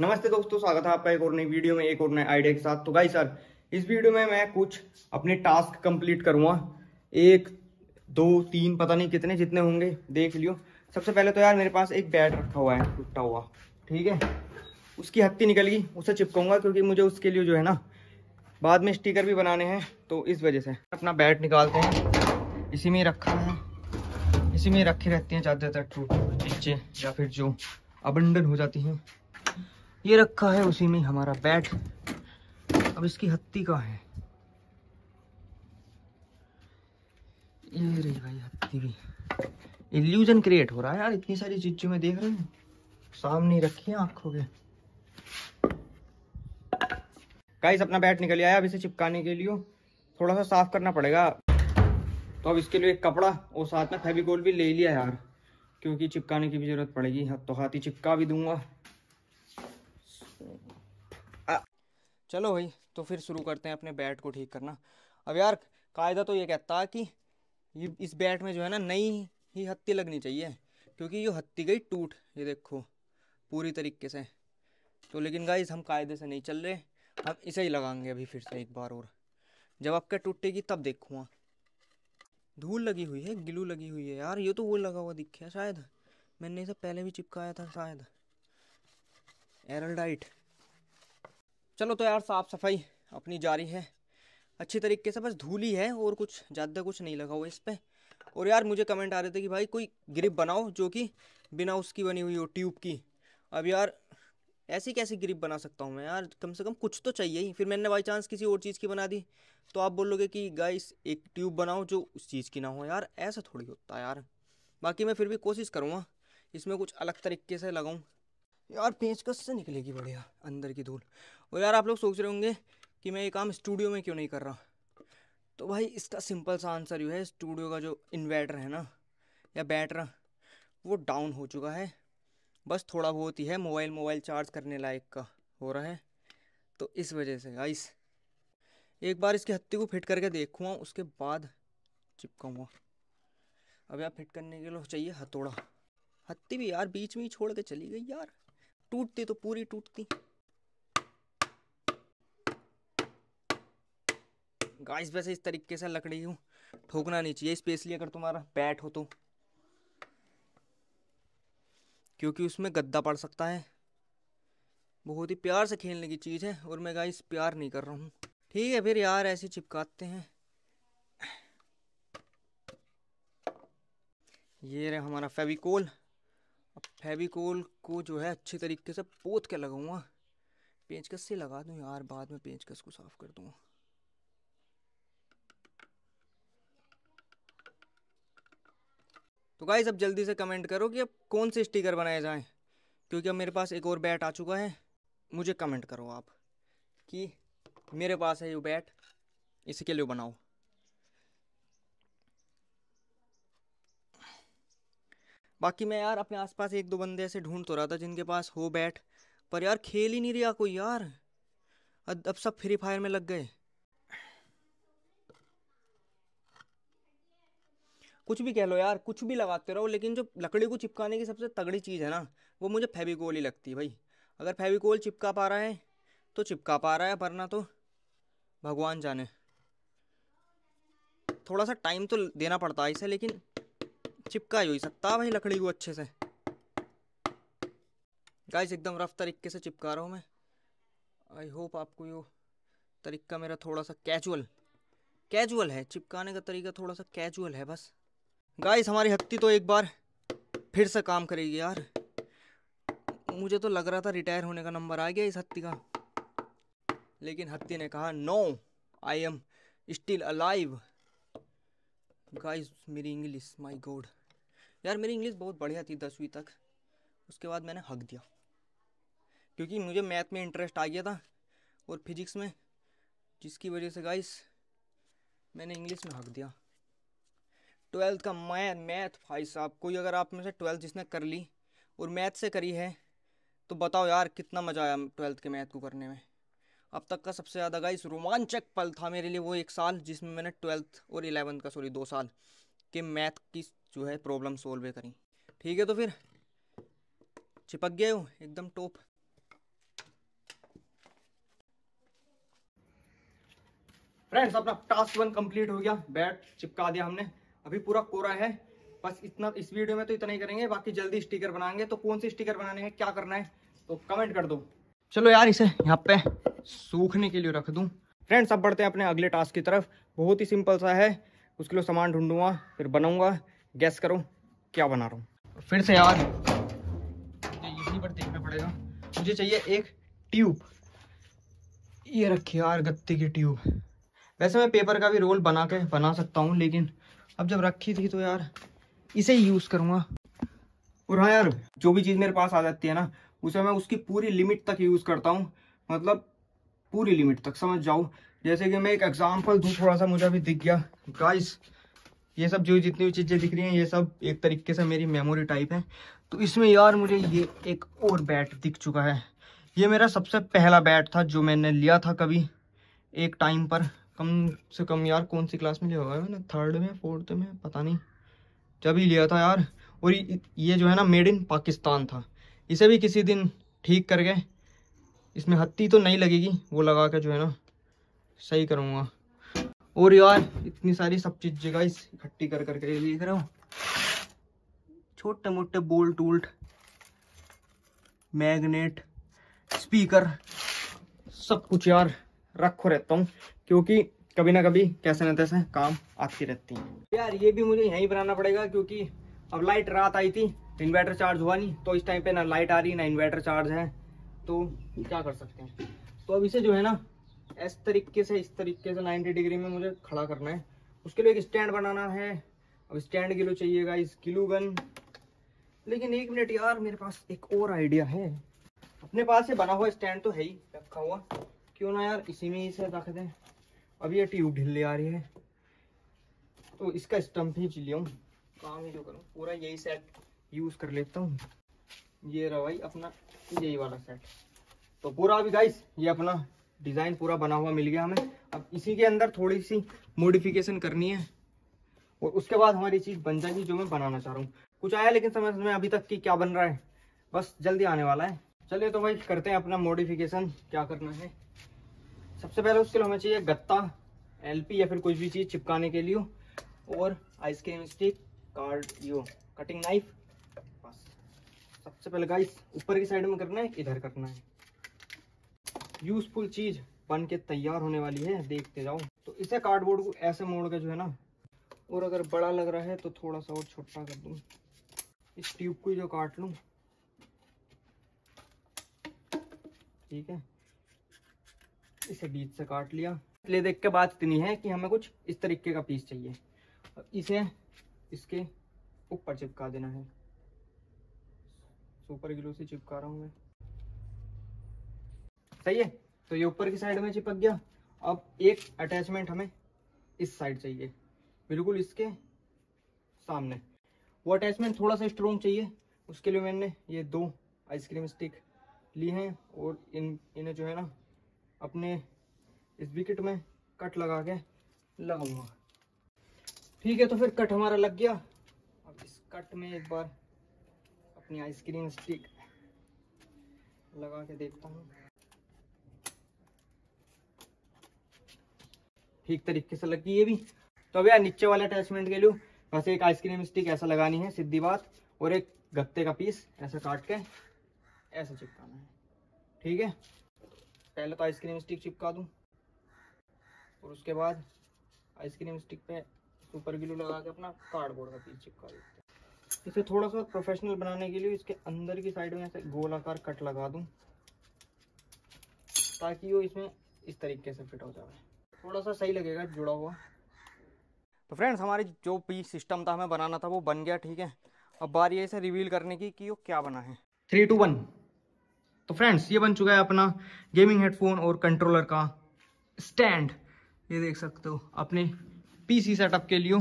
नमस्ते दोस्तों स्वागत है आपका एक और नई वीडियो में एक और नए आइडिया के साथ तो गाई सर इस वीडियो में मैं कुछ अपने टास्क कंप्लीट करूंगा एक दो तीन पता नहीं कितने जितने होंगे देख लियो सबसे पहले तो यार मेरे पास एक बैट रखा हुआ है टूटा हुआ ठीक है उसकी हत्ती निकल गई उसे चिपकाऊंगा क्योंकि मुझे उसके लिए जो है ना बाद में स्टीकर भी बनाने हैं तो इस वजह से अपना बैट निकालते हैं इसी में रखा है इसी में रखी रहती हैं ज़्यादातर टूट नीचे या फिर जो अबंडन हो जाती हैं ये रखा है उसी में हमारा बैट अब इसकी हत्ती का है ये रही भाई हत्ती भी इल्यूजन क्रिएट हो रहा है यार इतनी सारी चीजों मैं देख रही हूँ सामने रखी है आंखों के गाइस अपना बैट निकल आया अब इसे चिपकाने के लिए थोड़ा सा साफ करना पड़ेगा तो अब इसके लिए एक कपड़ा और साथ में फेविकोल भी ले लिया यार क्योंकि चिपकाने की भी ज़रूरत पड़ेगी अब तो हाथ ही चिपका भी दूंगा चलो भाई तो फिर शुरू करते हैं अपने बैट को ठीक करना अब यार कायदा तो ये कहता है कि ये इस बैट में जो है ना नई ही हत्ती लगनी चाहिए क्योंकि ये हत्ती गई टूट ये देखो पूरी तरीके से तो लेकिन गाइज हम कायदे से नहीं चल रहे हम इसे ही लगाएंगे अभी फिर से एक बार और जब आपके टूटेगी तब देखूँगा हाँ। धूल लगी हुई है गिलू लगी हुई है यार ये तो वो लगा हुआ दिखे शायद मैंने इसे पहले भी चिपकाया था शायद एरल डाइट चलो तो यार साफ़ सफाई अपनी जारी है अच्छी तरीके से बस धूली है और कुछ ज़्यादा कुछ नहीं लगा हुआ इस पर और यार मुझे कमेंट आ रहे थे कि भाई कोई ग्रिप बनाओ जो कि बिना उसकी बनी हुई हो ट्यूब की अब यार ऐसी कैसी ग्रिप बना सकता हूँ मैं यार कम से कम कुछ तो चाहिए ही फिर मैंने बाई चांस किसी और चीज़ की बना दी तो आप बोलोगे कि गाइस एक ट्यूब बनाओ जो उस चीज़ की ना हो यार ऐसा थोड़ी होता है यार बाकी मैं फिर भी कोशिश करूँगा इसमें कुछ अलग तरीके से लगाऊँ यार पेचकस से निकलेगी बढ़िया अंदर की धूल और यार आप लोग सोच रहे होंगे कि मैं ये काम स्टूडियो में क्यों नहीं कर रहा तो भाई इसका सिंपल सा आंसर यू है स्टूडियो का जो इन्वर्टर है ना या बैटरा वो डाउन हो चुका है बस थोड़ा बहुत ही है मोबाइल मोबाइल चार्ज करने लायक का हो रहा है तो इस वजह से आइस एक बार इसके हत्ती को फिट करके देखूँगा उसके बाद चिपकाऊँगा अब यार फिट करने के लिए चाहिए हथौड़ा हत्ती भी यार बीच में ही छोड़ के चली गई यार टूटती तो पूरी टूटती गाइस वैसे इस तरीके से लकड़ी को ठोकना नहीं चाहिए स्पेशली अगर तुम्हारा बैट हो तो क्योंकि उसमें गद्दा पड़ सकता है बहुत ही प्यार से खेलने की चीज़ है और मैं गाइस प्यार नहीं कर रहा हूँ ठीक है फिर यार ऐसे चिपकाते हैं ये रहे हमारा फेविकोल अब फेविकोल को जो है अच्छे तरीके से पोत के लगाऊंगा पेंचकस से लगा दूँ यार बाद में पेंचकस को साफ़ कर दूँगा तो गाइज अब जल्दी से कमेंट करो कि अब कौन से स्टिकर बनाए जाएं क्योंकि अब मेरे पास एक और बैट आ चुका है मुझे कमेंट करो आप कि मेरे पास है ये बैट इसी के लिए बनाओ बाकी मैं यार अपने आसपास एक दो बंदे ऐसे ढूंढ तो रहा था जिनके पास हो बैट पर यार खेल ही नहीं रहा कोई यार अब सब फ्री फायर में लग गए कुछ भी कह लो यार कुछ भी लगाते रहो लेकिन जो लकड़ी को चिपकाने की सबसे तगड़ी चीज़ है ना वो मुझे फेविकोल ही लगती है भाई अगर फेविकोल चिपका पा रहा है तो चिपका पा रहा है वरना तो भगवान जाने थोड़ा सा टाइम तो देना पड़ता है इसे लेकिन चिपका ही सकता भाई लकड़ी को अच्छे से गाइस एकदम रफ तरीके से चिपका रहा हूँ मैं आई होप आपको यो तरीका मेरा थोड़ा सा कैजुअल कैजुअल है चिपकाने का तरीका थोड़ा सा कैजुअल है बस गाइस हमारी हत्ती तो एक बार फिर से काम करेगी यार मुझे तो लग रहा था रिटायर होने का नंबर आ गया इस हत्ती का लेकिन हत्ती ने कहा no I am still alive guys मेरी इंग्लिश माय गॉड यार मेरी इंग्लिश बहुत बढ़िया थी दसवीं तक उसके बाद मैंने हक दिया क्योंकि मुझे मैथ में इंटरेस्ट आ गया था और फिजिक्स में जिसकी वजह से गाइस मैंने इंग्लिश में हक दिया ट्वेल्थ का मैथ मैथ भाई साहब कोई अगर आप में से ट्वेल्थ जिसने कर ली और मैथ से करी है तो बताओ यार कितना मज़ा आया ट्वेल्थ के मैथ को करने में अब तक का सबसे ज़्यादा गाइस रोमांचक पल था मेरे लिए वो एक साल जिसमें मैंने ट्वेल्थ और इलेवंथ का सॉरी दो साल के मैथ की जो है प्रॉब्लम सोल्व करी ठीक है तो फिर चिपक गए हो एकदम टॉप फ्रेंड्स अपना टास्क वन कंप्लीट हो गया बैट चिपका दिया हमने अभी पूरा कोरा है बस इतना इस वीडियो में तो इतना ही करेंगे बाकी जल्दी स्टिकर बनाएंगे तो कौन से स्टिकर बनाने हैं क्या करना है तो कमेंट कर दो चलो यार इसे यहाँ पे सूखने के लिए रख दूँ फ्रेंड्स अब बढ़ते हैं अपने अगले टास्क की तरफ बहुत ही सिंपल सा है उसके लिए सामान ढूंढूंगा फिर बनाऊंगा गैस करो क्या बना रहा हूँ फिर से यार मुझे यहीं पर देखना पड़ेगा मुझे चाहिए एक ट्यूब ये रखी यार गत्ते की ट्यूब वैसे मैं पेपर का भी रोल बना के बना सकता हूँ लेकिन अब जब रखी थी तो यार इसे ही यूज़ करूँगा और हाँ यार जो भी चीज़ मेरे पास आ जाती है ना उसे मैं उसकी पूरी लिमिट तक यूज़ करता हूँ मतलब पूरी लिमिट तक समझ जाओ जैसे कि मैं एक एग्जांपल दूँ थोड़ा सा मुझे अभी दिख गया गाइस ये सब जो जितनी भी चीज़ें दिख रही हैं ये सब एक तरीके से मेरी मेमोरी टाइप है तो इसमें यार मुझे ये एक और बैट दिख चुका है ये मेरा सबसे पहला बैट था जो मैंने लिया था कभी एक टाइम पर कम से कम यार कौन सी क्लास में लिया होगा मैंने थर्ड में फोर्थ में पता नहीं जब ही लिया था यार और ये जो है ना मेड इन पाकिस्तान था इसे भी किसी दिन ठीक करके इसमें हत्ती तो नहीं लगेगी वो लगा के जो है ना सही करूँगा और यार इतनी सारी सब चीजें गाइस इकट्ठी कर करके देख रहे हो छोटे मोटे बोल्ट उल्ट मैग्नेट स्पीकर सब कुछ यार रखो रहता हूँ क्योंकि कभी ना कभी कैसे ना कैसे काम आती रहती है यार ये भी मुझे यहीं बनाना पड़ेगा क्योंकि अब लाइट रात आई थी इन्वर्टर चार्ज हुआ नहीं तो इस टाइम पे ना लाइट आ रही ना इन्वर्टर चार्ज है तो क्या कर सकते हैं तो अब इसे जो है ना इस तरीके से इस तरीके से 90 डिग्री में मुझे खड़ा करना है उसके लिए एक स्टैंड बनाना है अब स्टैंड के लिए चाहिएगा इस किलो गन लेकिन एक मिनट यार मेरे पास एक और आइडिया है अपने पास से बना हुआ स्टैंड तो है ही रखा हुआ क्यों ना यार इसी में ही से रख दें अब ये ट्यूब ढिल्ली आ रही है तो इसका स्टम्प ही लिया हूँ काम ही जो करूँ पूरा यही सेट यूज़ कर लेता हूँ ये रहा भाई अपना यही वाला सेट तो पूरा अभी गाइस ये अपना डिज़ाइन पूरा बना हुआ मिल गया हमें अब इसी के अंदर थोड़ी सी मोडिफिकेशन करनी है और उसके बाद हमारी चीज़ बन जाएगी जो मैं बनाना चाह रहा हूँ कुछ आया लेकिन समझ में अभी तक कि क्या बन रहा है बस जल्दी आने वाला है चलिए तो भाई करते हैं अपना मोडिफिकेशन क्या करना है सबसे पहले उसके लिए हमें चाहिए गत्ता एलपी या फिर कुछ भी चीज़ चिपकाने के लिए और आइसक्रीम स्टिक कार्ड यो कटिंग नाइफ बस सबसे पहले गाइस ऊपर की साइड में करना है इधर करना है यूजफुल चीज बन के तैयार होने वाली है देखते जाओ तो इसे कार्डबोर्ड को ऐसे मोड़ के जो है ना और अगर बड़ा लग रहा है तो थोड़ा सा और छोटा कर दू इस ट्यूब को जो काट लू ठीक है इसे बीच से काट लिया ले देख के बात इतनी है कि हमें कुछ इस तरीके का पीस चाहिए इसे इसके ऊपर चिपका देना है सुपर ग्लू से चिपका रहा हूँ मैं सही है तो ये ऊपर की साइड में चिपक गया अब एक अटैचमेंट हमें इस साइड चाहिए बिल्कुल इसके सामने वो अटैचमेंट थोड़ा सा स्ट्रोंग चाहिए उसके लिए मैंने ये दो आइसक्रीम स्टिक ली हैं और इन इन्हें जो है ना अपने इस विकेट में कट लगा के लगाऊंगा ठीक है तो फिर कट हमारा लग गया अब इस कट में एक बार अपनी आइसक्रीम स्टिक लगा के देखता हूँ ठीक तरीके से लगी ये भी तो यार नीचे वाले अटैचमेंट के लिए बस एक आइसक्रीम स्टिक ऐसा लगानी है सीधी बात और एक गत्ते का पीस ऐसा काट के ऐसा चिपकाना है ठीक है पहले तो आइसक्रीम स्टिक चिपका दूँ और उसके बाद आइसक्रीम स्टिक पे सुपर ग्लू लगा के अपना कार्डबोर्ड का पीस चिपका देते इसे थोड़ा सा प्रोफेशनल बनाने के लिए इसके अंदर की साइड में ऐसे गोलाकार कट लगा दूँ ताकि वो इसमें इस तरीके से फिट हो जाए थोड़ा सा सही लगेगा जुड़ा हुआ तो फ्रेंड्स हमारी जो पीस सिस्टम था हमें बनाना था वो बन गया ठीक है अब बारी ये इसे रिवील करने की कि वो क्या बना है थ्री टू वन तो फ्रेंड्स ये बन चुका है अपना गेमिंग हेडफोन और कंट्रोलर का स्टैंड ये देख सकते हो अपने पीसी सेटअप के लिए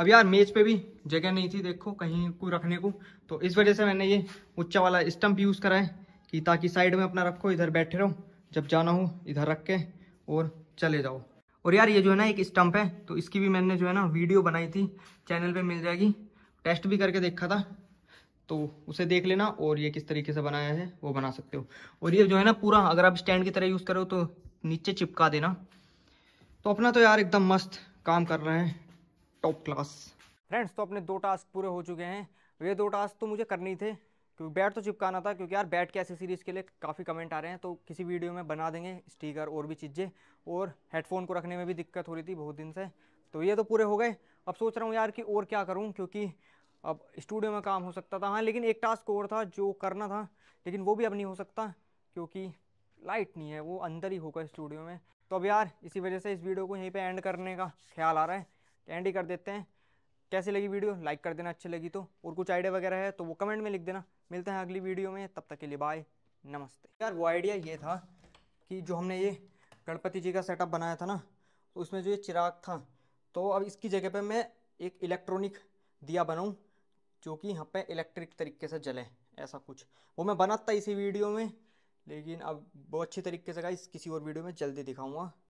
अब यार मेज पे भी जगह नहीं थी देखो कहीं को रखने को तो इस वजह से मैंने ये उच्चा वाला स्टम्प यूज़ करा है कि ताकि साइड में अपना रखो इधर बैठे रहो जब जाना हो इधर रख के और चले जाओ और यार ये जो है ना एक स्टम्प है तो इसकी भी मैंने जो है ना वीडियो बनाई थी चैनल पे मिल जाएगी टेस्ट भी करके देखा था तो उसे देख लेना और ये किस तरीके से बनाया है वो बना सकते हो और ये जो है ना पूरा अगर आप स्टैंड की तरह यूज़ करो तो नीचे चिपका देना तो अपना तो यार एकदम मस्त काम कर रहे हैं टॉप क्लास फ्रेंड्स तो अपने दो टास्क पूरे हो चुके हैं ये दो टास्क तो मुझे करनी थे क्योंकि बैट तो चिपकाना था क्योंकि यार बैट के ऐसी सीरीज़ के लिए काफ़ी कमेंट आ रहे हैं तो किसी वीडियो में बना देंगे स्टीकर और भी चीज़ें और हेडफोन को रखने में भी दिक्कत हो रही थी बहुत दिन से तो ये तो पूरे हो गए अब सोच रहा हूँ यार कि और क्या करूँ क्योंकि अब स्टूडियो में काम हो सकता था हाँ लेकिन एक टास्क और था जो करना था लेकिन वो भी अब नहीं हो सकता क्योंकि लाइट नहीं है वो अंदर ही होगा स्टूडियो में तो अब यार इसी वजह से इस वीडियो को यहीं पे एंड करने का ख्याल आ रहा है एंड तो ही कर देते हैं कैसी लगी वीडियो लाइक कर देना अच्छी लगी तो और कुछ आइडिया वगैरह है तो वो कमेंट में लिख देना मिलते हैं अगली वीडियो में तब तक के लिए बाय नमस्ते यार वो आइडिया ये था कि जो हमने ये गणपति जी का सेटअप बनाया था ना तो उसमें जो ये चिराग था तो अब इसकी जगह पे मैं एक इलेक्ट्रॉनिक दिया बनाऊँ जो कि यहाँ पे इलेक्ट्रिक तरीके से जले ऐसा कुछ वो मैं बनाता इसी वीडियो में लेकिन अब वो अच्छी तरीके से गाइस किसी और वीडियो में जल्दी दिखाऊँगा